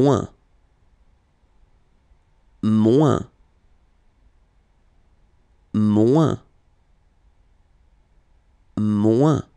moins, moins, moins, moins.